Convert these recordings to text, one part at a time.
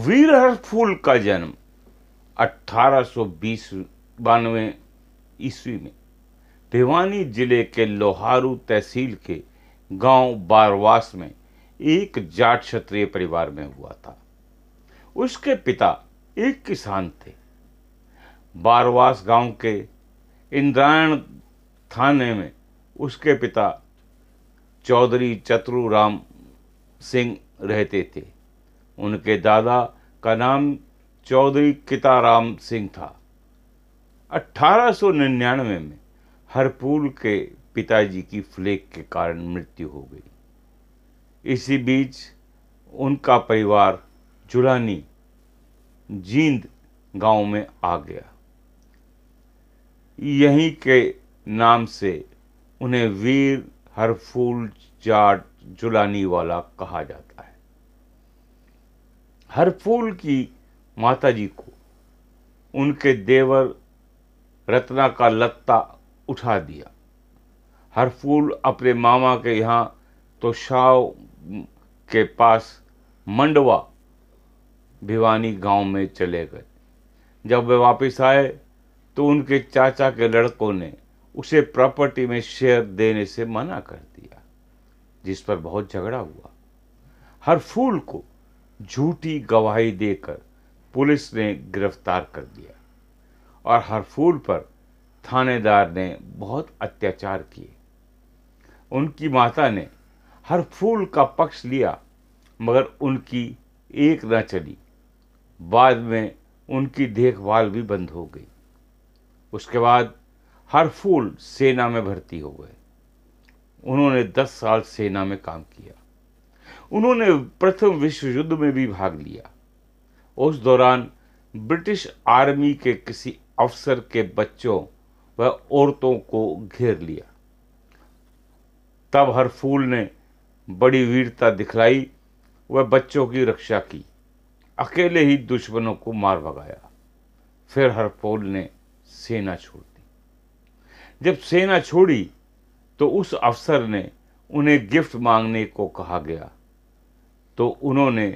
वीरहर फूल का जन्म 1820 बानवे ईस्वी में भिवानी जिले के लोहारू तहसील के गांव बारवास में एक जाट क्षत्रिय परिवार में हुआ था उसके पिता एक किसान थे बारवास गांव के इंद्रायण थाने में उसके पिता चौधरी चतुराम सिंह रहते थे उनके दादा का नाम चौधरी किताराम सिंह था 1899 में हरपूल के पिताजी की फ्लेक के कारण मृत्यु हो गई इसी बीच उनका परिवार जुलानी जींद गांव में आ गया यहीं के नाम से उन्हें वीर हरफूल जाट जुलानी वाला कहा जाता है हर फूल की माता जी को उनके देवर रत्ना का लत्ता उठा दिया हर फूल अपने मामा के यहाँ तो शाव के पास मंडवा भिवानी गांव में चले गए जब वे वापस आए तो उनके चाचा के लड़कों ने उसे प्रॉपर्टी में शेयर देने से मना कर दिया जिस पर बहुत झगड़ा हुआ हर फूल को झूठी गवाही देकर पुलिस ने गिरफ्तार कर दिया और हरफूल पर थानेदार ने बहुत अत्याचार किए उनकी माता ने हर फूल का पक्ष लिया मगर उनकी एक न चली बाद में उनकी देखभाल भी बंद हो गई उसके बाद हर फूल सेना में भर्ती हो गए उन्होंने दस साल सेना में काम किया उन्होंने प्रथम विश्व युद्ध में भी भाग लिया उस दौरान ब्रिटिश आर्मी के किसी अफसर के बच्चों व औरतों को घेर लिया तब हर फूल ने बड़ी वीरता दिखलाई व बच्चों की रक्षा की अकेले ही दुश्मनों को मार भगाया फिर फूल ने सेना छोड़ दी जब सेना छोड़ी तो उस अफसर ने उन्हें गिफ्ट मांगने को कहा गया तो उन्होंने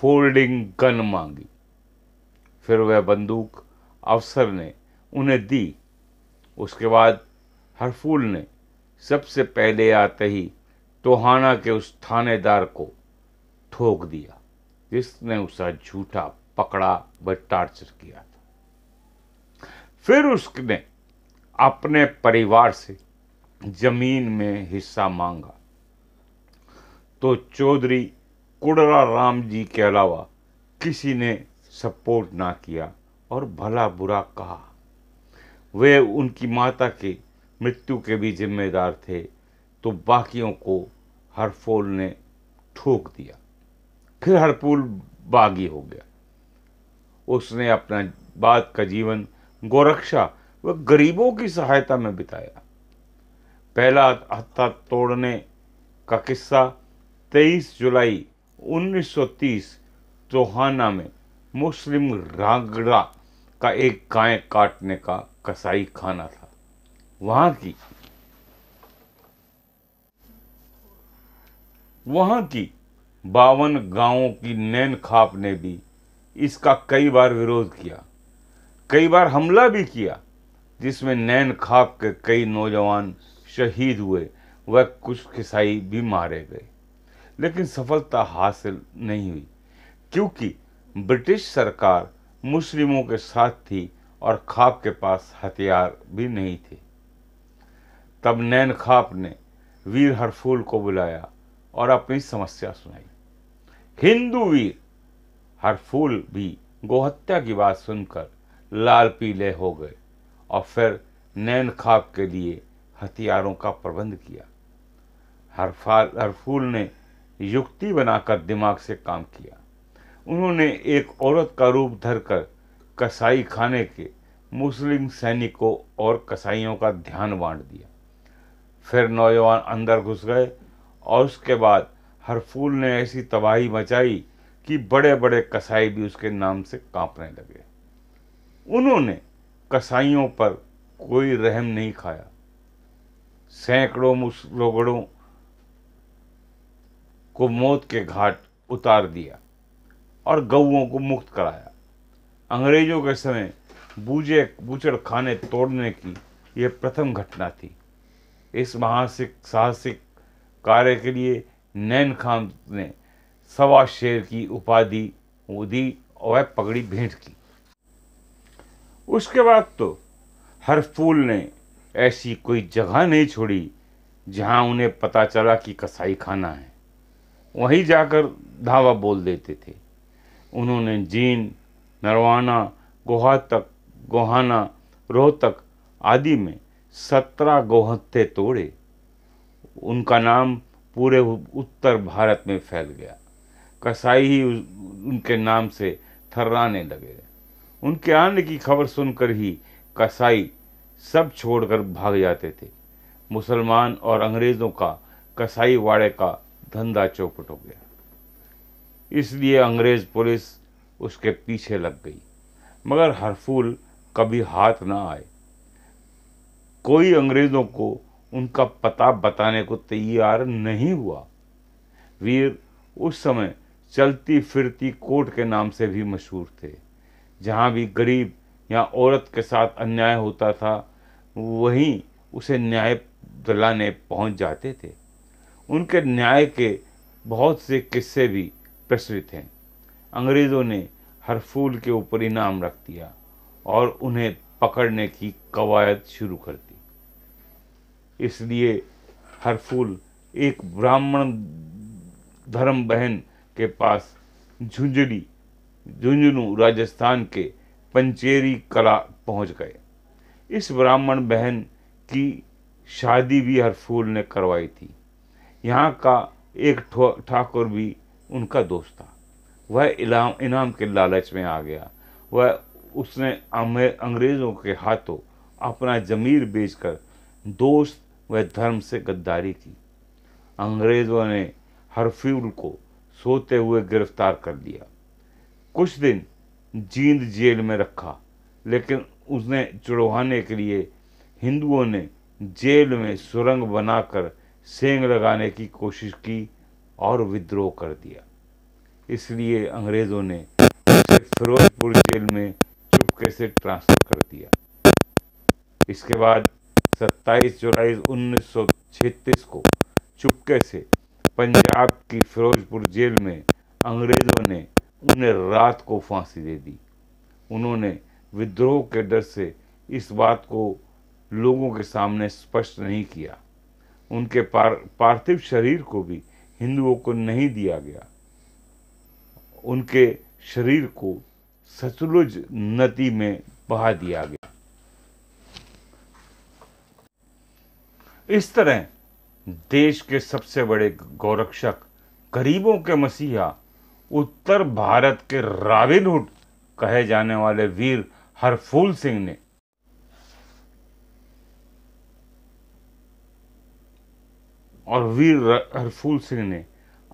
फोल्डिंग गन मांगी फिर वह बंदूक अफसर ने उन्हें दी उसके बाद हरफूल ने सबसे पहले आते ही तोहाना के उस थानेदार को ठोक दिया जिसने उसे झूठा पकड़ा व टार्चर किया था फिर उसने अपने परिवार से जमीन में हिस्सा मांगा तो चौधरी कोडरा राम जी के अलावा किसी ने सपोर्ट ना किया और भला बुरा कहा वे उनकी माता के मृत्यु के भी जिम्मेदार थे तो बाकियों को हरफोल ने ठोक दिया फिर हरफोल बागी हो गया उसने अपना बाद का जीवन गोरक्षा व गरीबों की सहायता में बिताया पहला हत्था तोड़ने का किस्सा 23 जुलाई 1930 चौहाना में मुस्लिम रागड़ा का एक गाय काटने का कसाई खाना था वहां की वहां की बावन गांवों की नैन खाप ने भी इसका कई बार विरोध किया कई बार हमला भी किया जिसमें नैन खाप के कई नौजवान शहीद हुए व कुछ किसाई भी मारे गए लेकिन सफलता हासिल नहीं हुई क्योंकि ब्रिटिश सरकार मुस्लिमों के साथ थी और खाप के पास हथियार भी नहीं थे तब नैन खाप ने वीर हरफूल को बुलाया और अपनी समस्या सुनाई हिंदू वीर हरफूल भी गोहत्या की बात सुनकर लाल पीले हो गए और फिर नैन खाप के लिए हथियारों का प्रबंध किया हरफाल हरफूल ने युक्ति बनाकर दिमाग से काम किया उन्होंने एक औरत का रूप धरकर कसाई खाने के मुस्लिम सैनिकों और कसाईयों का ध्यान बांट दिया फिर नौजवान अंदर घुस गए और उसके बाद हरफूल ने ऐसी तबाही मचाई कि बड़े बड़े कसाई भी उसके नाम से कांपने लगे उन्होंने कसाईयों पर कोई रहम नहीं खाया सैकड़ों लोगड़ों को मौत के घाट उतार दिया और गऊओं को मुक्त कराया अंग्रेजों के समय बूझे बूचड़ खाने तोड़ने की यह प्रथम घटना थी इस महासिक साहसिक कार्य के लिए नैन खान ने सवा शेर की उपाधि दी वह पगड़ी भेंट की उसके बाद तो हर फूल ने ऐसी कोई जगह नहीं छोड़ी जहां उन्हें पता चला कि कसाई खाना है वहीं जाकर धावा बोल देते थे उन्होंने जीन नरवाना गोहा तक गोहाना रोहतक आदि में सत्रह गोहत्ते तोड़े उनका नाम पूरे उत्तर भारत में फैल गया कसाई ही उनके नाम से थर्राने लगे उनके आने की खबर सुनकर ही कसाई सब छोड़कर भाग जाते थे मुसलमान और अंग्रेज़ों का कसाई वाड़े का धंधा चौपट हो गया इसलिए अंग्रेज पुलिस उसके पीछे लग गई मगर हरफूल कभी हाथ ना आए कोई अंग्रेज़ों को उनका पता बताने को तैयार नहीं हुआ वीर उस समय चलती फिरती कोर्ट के नाम से भी मशहूर थे जहाँ भी गरीब या औरत के साथ अन्याय होता था वहीं उसे न्याय दिलाने पहुँच जाते थे उनके न्याय के बहुत से किस्से भी प्रचलित हैं अंग्रेज़ों ने हर फूल के ऊपर इनाम रख दिया और उन्हें पकड़ने की कवायद शुरू कर दी इसलिए हर फूल एक ब्राह्मण धर्म बहन के पास झुंझुनी झुंझुनू राजस्थान के पंचेरी कला पहुंच गए इस ब्राह्मण बहन की शादी भी हर फूल ने करवाई थी यहाँ का एक ठाकुर भी उनका दोस्त था वह इलाम इनाम के लालच में आ गया वह उसने अंग्रेज़ों के हाथों अपना जमीर बेचकर दोस्त व धर्म से गद्दारी की अंग्रेज़ों ने हरफ्यूल को सोते हुए गिरफ्तार कर लिया कुछ दिन जींद जेल में रखा लेकिन उसने चुड़वाने के लिए हिंदुओं ने जेल में सुरंग बनाकर सेंग लगाने की कोशिश की और विद्रोह कर दिया इसलिए अंग्रेज़ों ने उसे फिरोजपुर जेल में चुपके से ट्रांसफर कर दिया इसके बाद 27 जुलाई 1936 को चुपके से पंजाब की फिरोजपुर जेल में अंग्रेज़ों ने उन्हें रात को फांसी दे दी उन्होंने विद्रोह के डर से इस बात को लोगों के सामने स्पष्ट नहीं किया उनके पार, पार्थिव शरीर को भी हिंदुओं को नहीं दिया गया उनके शरीर को सतलुज नदी में बहा दिया गया इस तरह देश के सबसे बड़े गौरक्षक गरीबों के मसीहा उत्तर भारत के रॉबिनहुड कहे जाने वाले वीर हरफूल सिंह ने और वीर हरफूल सिंह ने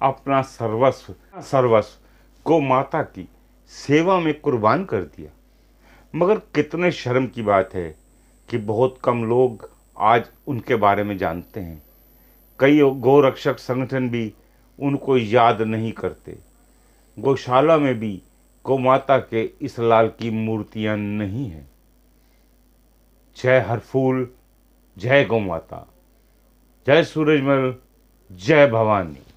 अपना सर्वस्व सर्वस्व को माता की सेवा में कुर्बान कर दिया मगर कितने शर्म की बात है कि बहुत कम लोग आज उनके बारे में जानते हैं कई गौरक्षक संगठन भी उनको याद नहीं करते गौशाला में भी गौ माता के इस लाल की मूर्तियां नहीं हैं जय हरफूल जय गौ माता जय सूरजमल जय भवानी